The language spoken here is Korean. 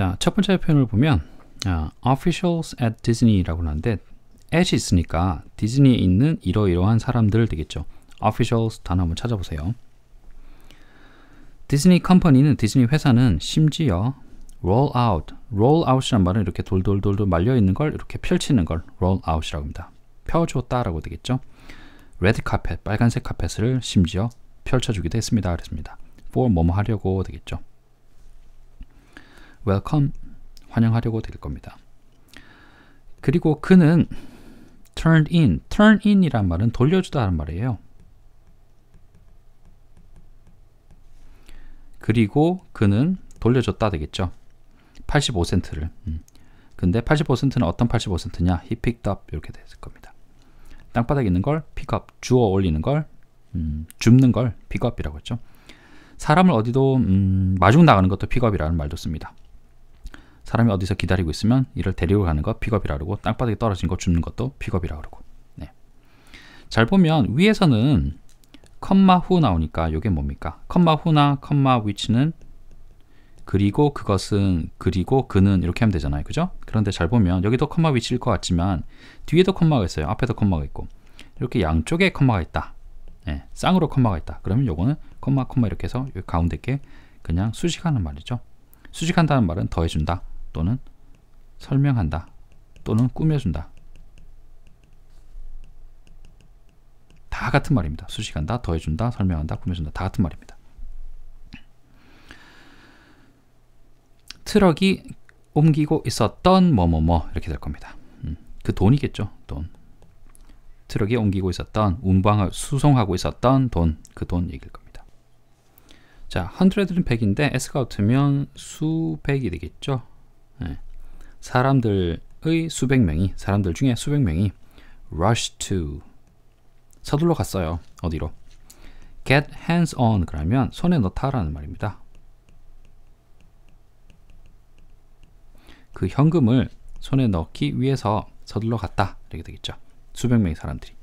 자, 첫 번째 표현을 보면 아, officials at Disney라고 하는데 at이 있으니까 디즈니에 있는 이러이러한 사람들 되겠죠. officials 단어 한번 찾아보세요. 디즈니 컴퍼니는 디즈니 회사는 심지어 roll out, roll out이란 말은 이렇게 돌돌돌돌 말려 있는 걸 이렇게 펼치는 걸 roll out이라고 합니다. 펴줬다라고 되겠죠. red carpet, 빨간색 카펫을 심지어 펼쳐주기도 했습니다. 그랬습니다. for 뭐뭐 하려고 되겠죠. welcome 환영하려고 될 겁니다. 그리고 그는 turn in, turn in이란 말은 돌려주다라는 말이에요. 그리고 그는 돌려줬다 되겠죠. 85센트를. 음. 근데 85센트는 어떤 85센트냐? He picked up 이렇게 됐을 겁니다. 땅바닥에 있는 걸 pick up, 주워 올리는 걸 음, 줍는 걸 pick up이라고 했죠. 사람을 어디도 음, 마중 나가는 것도 pick up이라는 말도 씁니다. 사람이 어디서 기다리고 있으면 이를 데리고 가는 거 픽업이라 그러고 땅바닥에 떨어진 거 줍는 것도 픽업이라 고 그러고 네. 잘 보면 위에서는 컴마 후 나오니까 이게 뭡니까? 컴마 후나 컴마 위치는 그리고 그것은 그리고 그는 이렇게 하면 되잖아요. 그죠? 그런데 잘 보면 여기도 컴마 위치일 것 같지만 뒤에도 컴마가 있어요. 앞에도 컴마가 있고 이렇게 양쪽에 컴마가 있다. 네, 쌍으로 컴마가 있다. 그러면 요거는 컴마 컴마 이렇게 해서 가운데 께 그냥 수식하는 말이죠. 수식한다는 말은 더해준다. 또는 설명한다 또는 꾸며준다 다 같은 말입니다. 수식한다, 더해준다, 설명한다, 꾸며준다 다 같은 말입니다. 트럭이 옮기고 있었던 뭐 뭐 뭐 이렇게 될 겁니다. 음, 그 돈이겠죠. 돈. 트럭이 옮기고 있었던, 운방을 수송하고 있었던 돈, 그 돈 얘기일 겁니다. 자, 1 0 0는 100인데 S가 붙으면 수백이 되겠죠. 네. 사람들의 수백 명이 사람들 중에 수백 명이 rush to 서둘러 갔어요. 어디로? get hands on 그러면 손에 넣다라는 말입니다. 그 현금을 손에 넣기 위해서 서둘러 갔다 이렇게 되겠죠. 수백 명의 사람들이